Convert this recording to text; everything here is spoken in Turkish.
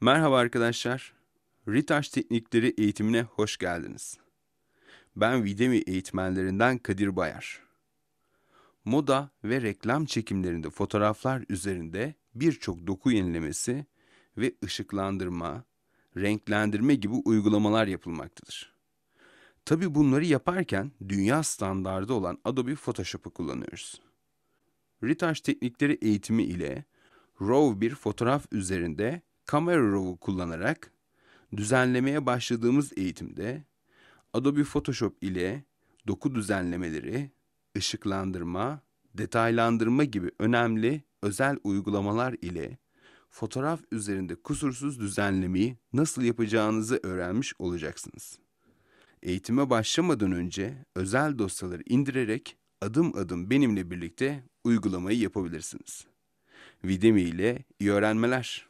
Merhaba arkadaşlar. Ritaş Teknikleri eğitimine hoş geldiniz. Ben Videmi eğitmenlerinden Kadir Bayar. Moda ve reklam çekimlerinde fotoğraflar üzerinde birçok doku yenilemesi ve ışıklandırma, renklendirme gibi uygulamalar yapılmaktadır. Tabi bunları yaparken dünya standardı olan Adobe Photoshop'u kullanıyoruz. Ritaş Teknikleri eğitimi ile RAW bir fotoğraf üzerinde Camera Raw'u kullanarak düzenlemeye başladığımız eğitimde Adobe Photoshop ile doku düzenlemeleri, ışıklandırma, detaylandırma gibi önemli özel uygulamalar ile fotoğraf üzerinde kusursuz düzenlemeyi nasıl yapacağınızı öğrenmiş olacaksınız. Eğitime başlamadan önce özel dosyaları indirerek adım adım benimle birlikte uygulamayı yapabilirsiniz. Videmi ile iyi öğrenmeler.